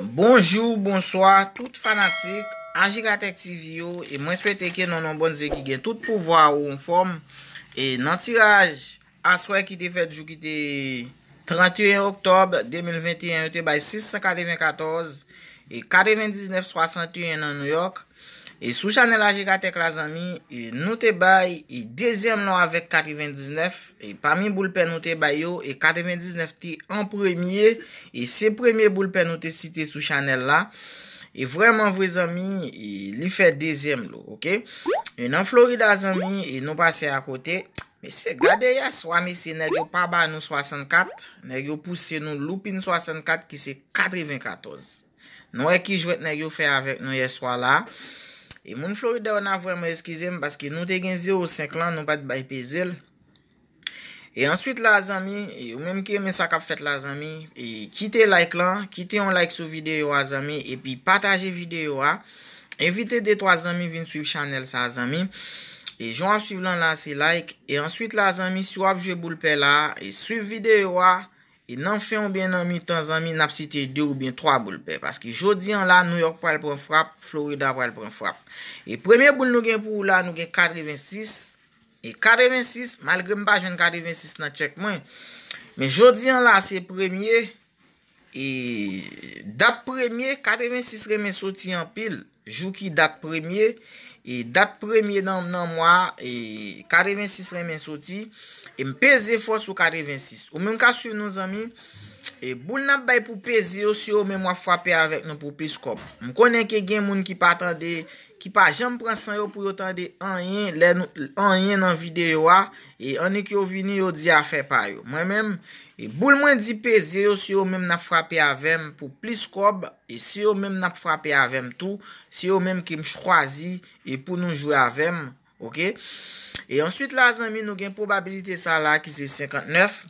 Bonjou, bonswa, tout fanatik, anjigatek tivyo, e mwen swet eke nan anbon ze ki gen tout pouvwa ou anform, e nan tiraj, aswe ki te fet jou ki te 31 oktob 2021, yo te bay 694, e 4961 nan New York, E sou chanel aje katek la zami, e nou te bay, e dezem nou avek 99, e pamin boulpen nou te bay yo, e 99 ti en premye, e se premye boulpen nou te site sou chanel la, e vreman vwe zami, e li fe dezem lou, ok? E nan Florida zami, e nou pase akote, me se gade ya swami se negyo pa ba nou 64, negyo puse nou lupin 64 ki se 94. Nou e ki jwet negyo fe avek nou ye swa la. E moun Florida w nan vwèmè eskize m baske nou te genze ou senk lan nou bat bay pe zel. E answit la zami, ou menm ki men sakap fèt la zami, ki te like lan, ki te yon like sou videyo a zami, e pi pataje videyo a. Evite deto a zami vin suiv chanel sa zami, e jou ap suiv lan la se like, e answit la zami sou ap jwe boulpe la, e suiv videyo a. E nan feyon ben nan mi tan zan mi nap sitye 2 ou ben 3 boul pe. Paske jodi an la New York pral pran frap, Florida pral pran frap. E premye boul nou gen pou ou la nou gen 46. E 46, mal gen mba jen 46 nan tchek mwen. Men jodi an la se premye. E da premye, 46 remen soti an pil. Jou ki dat premye E dat premye nan mwa E 46 remen soti E m peze fwa sou 46 Ou men ka sou nou zami E boul nan bay pou peze Ou si ou men mwa fwape avèk nou pou pe skop M konen ke gen moun ki pa atande Ki pa jem pransan yo pou yo atande An yen nan videyo a E ane ki yo vini yo di afe pa yo Men men E bou l mwen di peze yo si yo mèm na frapè avèm pou plis kob. E si yo mèm na frapè avèm tou. Si yo mèm ki m chkwazi. E pou nou jwè avèm. Ok. E answit la zanmi nou gen probabilite sa la ki se 59.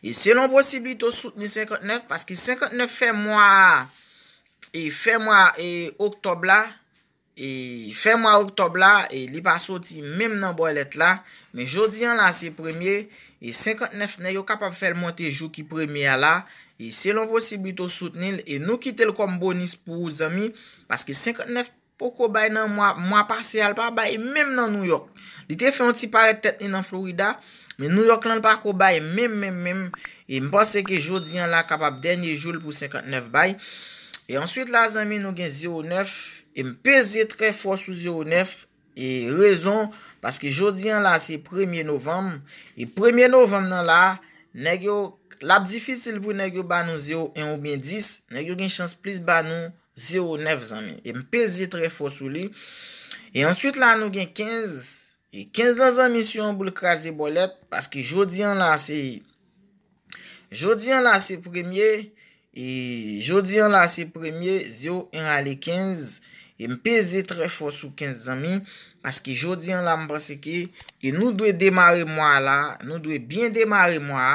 E se lombo si bito sout ni 59. Paske 59 fè mwa. E fè mwa e oktob la. E fè mwa oktob la. E li pa soti mèm nan bo let la. Men jodi an la se premye. E 59 nan yo kapap fèl montè jou ki premè a la. E se l'on vòsi bito soutenil. E nou kite l kom bonus pou ou zami. Paske 59 pou kou bay nan mwa. Mwa parse al pa bay. Mèm nan New York. Li te fè an ti pare tet ni nan Florida. Men New York lan pa kou bay. Mèm mèm mèm. E mpase ke jodi an la kapap denye jou l pou 59 bay. E answit la zami nou gen 0-9. E mpeze tre fòs sou 0-9. E rezon, paske jodi an la se 1e novem, e 1e novem nan la, negyo, lap difisil pou negyo banou 0,1 ou ben 10, negyo gen chans plis banou 0,9 zanmen. E mpezi tre fos ou li. E answit la nou gen 15, e 15 nan zanmen syon boul krasi bolet, paske jodi an la se, jodi an la se 1e, e jodi an la se 1e, 0,1 ale 15, E m peze tre fos sou 15 zami. Paske jodi an la m basike. E nou dwe demare mwa la. Nou dwe bien demare mwa.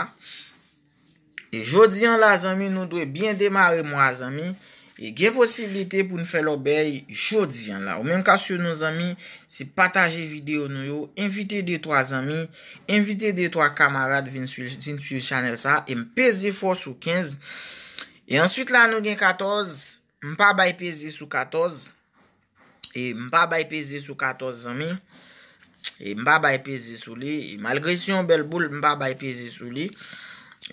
E jodi an la zami. Nou dwe bien demare mwa zami. E gen posibilite pou nou fe lo bey. Jodi an la. Ou menm ka sou nou zami. Se pataje video nou yo. Invite de to a zami. Invite de to a kamarade vin sou chanel sa. E m peze fos sou 15. E answit la nou gen 14. M pa bay peze sou 14. E mba bay peze sou 14 zami. E mba bay peze sou li. E malgre si yon bel boul, mba bay peze sou li.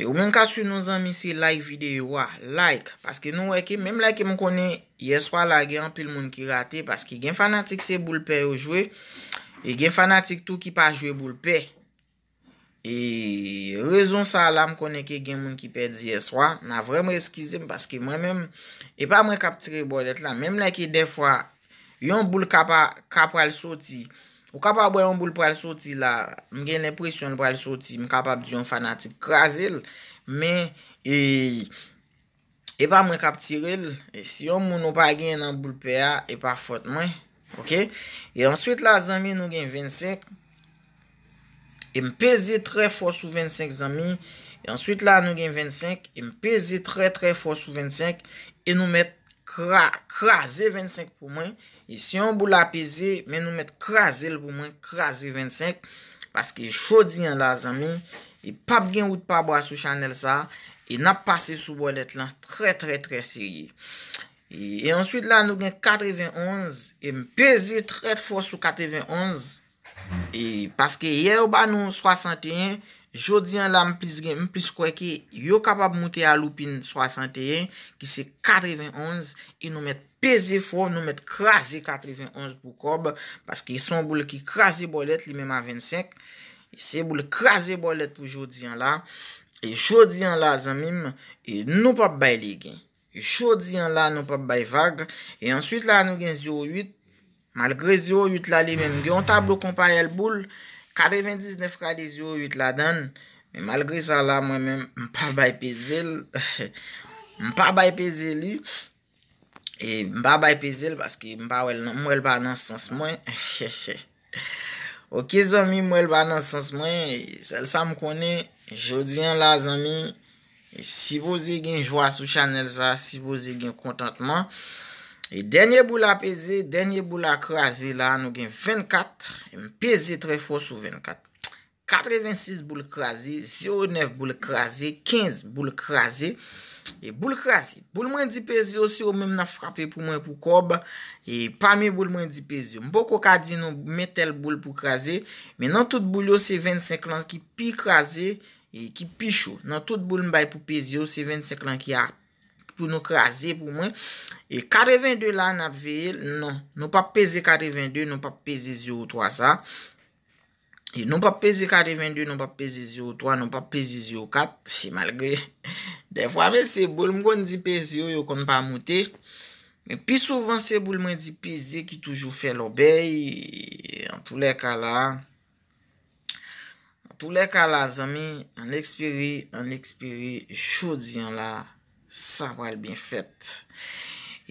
E ou men ka su nou zami se like videyo wa. Like. Paske nou weke, menm la ke m konen yeswa la gen, pil moun ki rate. Paske gen fanatik se boulpe yo jwe. E gen fanatik tou ki pa jwe boulpe. E rezon sa la m konen ke gen moun ki pedi yeswa. Na vremen eskize m paske mwen menm. E pa mwen kap tri bolet la. Menm la ke defwa... Yon boul kap pral soti. Ou kap ap wè yon boul pral soti la. M gen lè presyon pral soti. M kapap di yon fanatik krasel. Men. E. E pa m re kap tiril. E si yon moun ou pa gen nan boul peya. E pa fot mwen. Ok. E answit la zami nou gen 25. E m peze tre fos ou 25 zami. E answit la nou gen 25. E m peze tre tre fos ou 25. E nou met krasel 25 pou mwen. Si yon bou la peze, men nou met kraze l pou mwen, kraze 25. Paske jodi an la zami, pap gen wout pa bo a sou chanel sa, e nap pase sou bolet lan, tre tre tre sirye. E answit la nou gen 91, e mpeze tre tre fos sou 91. E paske ye ou ba nou 61, jodi an la mplis gen, mplis kweke, yo kapab mwote a lupin 61, ki se 91, e nou met 31. peze fwo nou met krasi 91 pou korbe, paske y son boule ki krasi bolet li menman 25, y se boule krasi bolet pou jodi an la, y e jodi an la zanmim, y e nou pap bay li gen, y jodi an la nou pap bay vag, e answit la nou gen 08, malgre 08 la li menm gen, yon tablo kompaye l boule, 99 kare li 08 la den, e malgre sa la mwen menm, mpap bay peze li, mpap bay peze li, E mba bay peze l, baske mba wèl nan, mwèl ban nan sans mwen. Ok zami, mwèl ban nan sans mwen, sel sa m konen, jodi an la zami, si voze gen jwa sou chanel sa, si voze gen kontantman. E denye bou la peze, denye bou la kraze la, nou gen 24, e mpeze tre fos sou 24. 96 bou la kraze, 09 bou la kraze, 15 bou la kraze. E boule krasi, boule mwen di pezi yo si yo mwen mna frape pou mwen pou kob, e pa mwen boule mwen di pezi yo, mbo koka di nou metel boule pou krasi, men nan tout boule yo se 25 lan ki pi krasi, e ki pi chou, nan tout boule mwen bay pou pezi yo se 25 lan ki a pou nou krasi pou mwen, e 42 lan apveye, nou, nou pa pezi 42, nou pa pezi 0.3 sa, E nou pa pezi kade vendu, nou pa pezi zyo 3, nou pa pezi zyo 4, malgre de fwa me se boul mwen di pezi yo yo kon pa mwote. Men pi souvan se boul mwen di pezi ki toujou fe lo bey, an tou le ka la, an tou le ka la zami, an eksperi, an eksperi, chou diyan la, sa wale ben fet.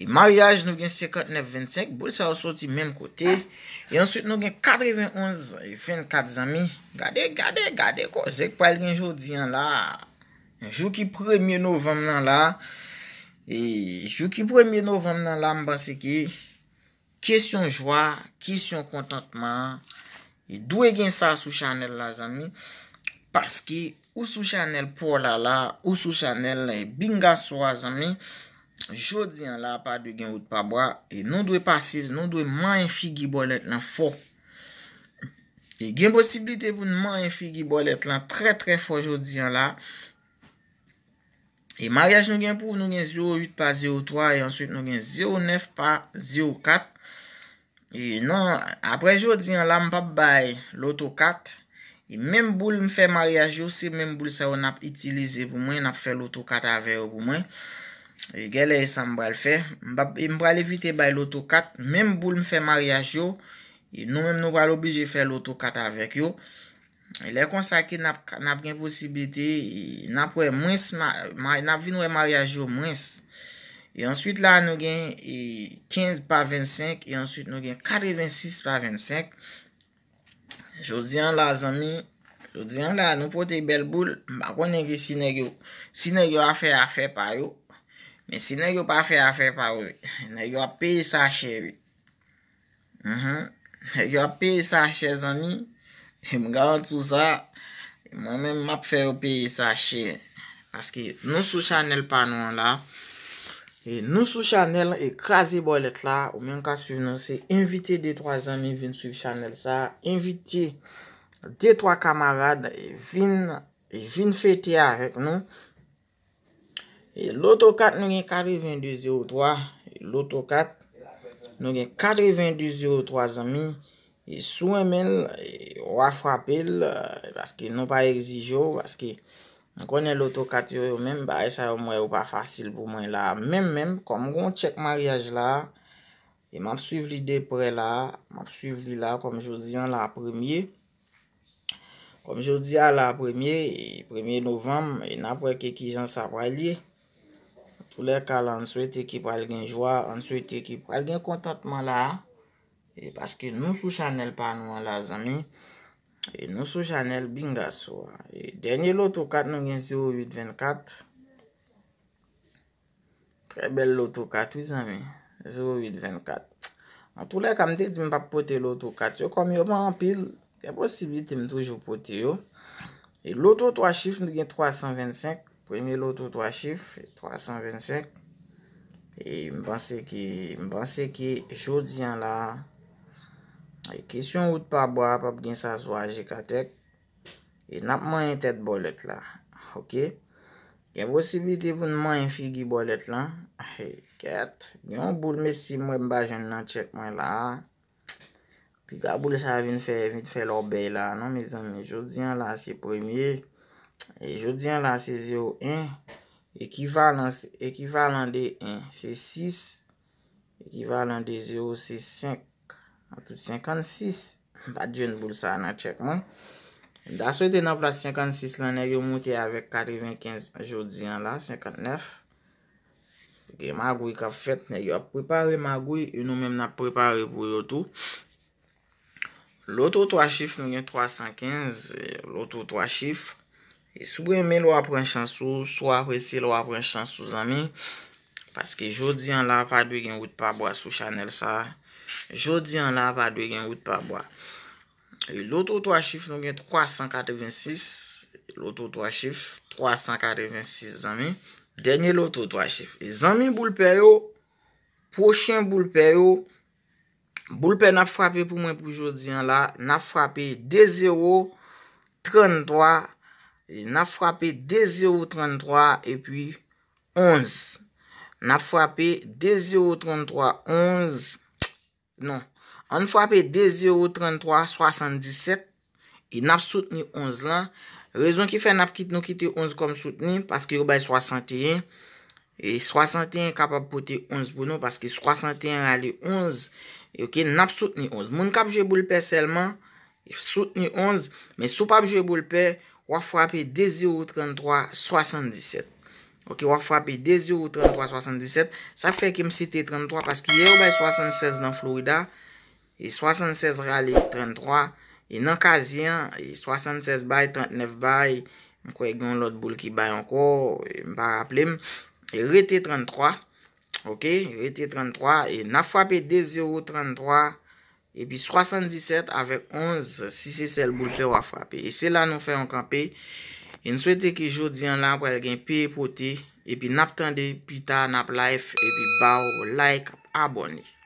E maryaj nou gen 59-25, bol sa yo soti menm kote. E answete nou gen 91-24 zami. Gade, gade, gade, kosek pa el gen jodi an la. Enjou ki premye nou vam nan la. Enjou ki premye nou vam nan la mba se ki, kesyon jwa, kesyon kontantman. E dwe gen sa sou chanel la zami. Paske ou sou chanel pou la la, ou sou chanel la, e binga sou la zami. Jodi an la pa de gen wout pa bra E non dwe pasiz Non dwe man yon fi gibo let lan fo E gen posibilite pou nan man yon fi gibo let lan Tre tre fo jodi an la E mariage nou gen pou Nou gen 08 pa 03 E answit nou gen 09 pa 04 E nan apre jodi an la Mpap bay loto 4 E menm boul mfè mariage yo Se menm boul sa yo nap itilize pou mwen Nap fè loto 4 aveyo pou mwen E, gè lè yè sa mbral fè, e, mbral evite bay loto kat, mèm boul m fè maryaj yo, e, nou mèm nou balo bije fè loto kat avèk yo. Lè konsakè nap gen posibite, nap vinwe maryaj yo mwens. E answit la nou gen 15 pa 25, e answit nou gen 46 pa 25. Jò diyan la zanmi, jò diyan la nou pote bel boul, mba konen gen sinègyo, sinègyo afè afè pa yo. E si nan yo pa fe afe pa ou, nan yo mhm. e ap paye sa chè ou. Nan yo ap paye sa chè zan mi, mou garantou sa, mou anmen map fe ap paye sa chè. Paske nou sou chanel panon la, e nou sou chanel e krasi bolet la, ou mwen ka suiv nan se invite de troazan mi vin sou chanel sa, invite de troazan kamarade e vin fete ya rek nou. E loto kat nou gen 92-03, e loto kat nou gen 92-03 zami, e sou men e wafrapel, paske e nou pa exijou, paske nou konen loto kat yo yo men, ba e sa yo mwen yo pa fasil pou mwen la. Men men, kom goun tchek maryaj la, e map suiv li depre la, map suiv li la, kom joun diyan la premye, kom joun diyan la premye, premye novem, e napwe keki jan sa praliye, Tou lè kal an sou ete ki pou al gen joua, an sou ete ki pou al gen kontatman la. E paske nou sou chanel pa nou an la zami. E nou sou chanel bingas ou. E denye loto kat nou gen 0824. Trè bel loto kat ou zami. 0824. An tou lè kamde di m pa pote loto kat. Yo kom yo man an pil, yon posibilite m toujou pote yo. E loto 3 chif nou gen 325. premye loto 3 chif, 325, e m bas se ki, m bas se ki, joudzyan la, e kisyon ou tpa bo, ap ap gen sa zo a jekatek, e nap man yon tet bolet la, ok, gen vosi biti pou nan man yon figi bolet la, ahe, ket, yon bou l mesi m wè m bajen nan tchekman la, pi gabou l sa vin fe, vin fe l obè la nan, joudzyan la, si non, premye, Je diyan la se 0, 1. Ekivalan de 1 se 6. Ekivalan de 0 se 5. An tout 56. Ba djen boul sa nan tchekman. Da sou de nan vla 56 lan, yo mouti avek 95. Je diyan la 59. Gen magoui kap fet, yo ap prepare magoui, yo nou men ap prepare bou yotou. Loutou 3 chif, loutou 3 chif, loutou 3 chif, Sou bremen lo apren chansou. Sou apresi lo apren chansou zami. Paske jodi an la pa dwe gen wout pa bwa sou chanel sa. Jodi an la pa dwe gen wout pa bwa. Loto to achif nou gen 386. Loto to achif 386 zami. Dernye loto to achif. Zami boulpe yo. Prochen boulpe yo. Boulpe nap frape pou mwen pou jodi an la. Nap frape 2-0-33. E nap frape 2-0-33 e pi 11. Nap frape 2-0-33-11. Non. An frape 2-0-33-77. E nap soutenu 11 lan. Rezon ki fe nap kit nou kiti 11 kom soutenu. Paske yo bay 61. E 61 kapap pote 11 pou nou. Paske 61 rale 11. E yo ki nap soutenu 11. Moun kap je boulpe selman. Soutenu 11. Men sou pap je boulpe... Wafrapi 2, 0, 33, 77. Ok, wafrapi 2, 0, 33, 77. Sa fe ki m siti 33, paski ye ou bay 76 nan Florida. E 76 rali 33. E nan kazien, e 76 bay, 39 bay. M kwe yon lot boul ki bay anko, e m pa rapplem. E rete 33. Ok, rete 33. E wafrapi 2, 0, 33, 77. E pi 77 avek 11 si se sel boute wafrape. E se la nou fe ankanpe. E nou swete ki jodi an la pou el gen pi epote. E pi nap tande pita nap laif. E pi bau, like, abone.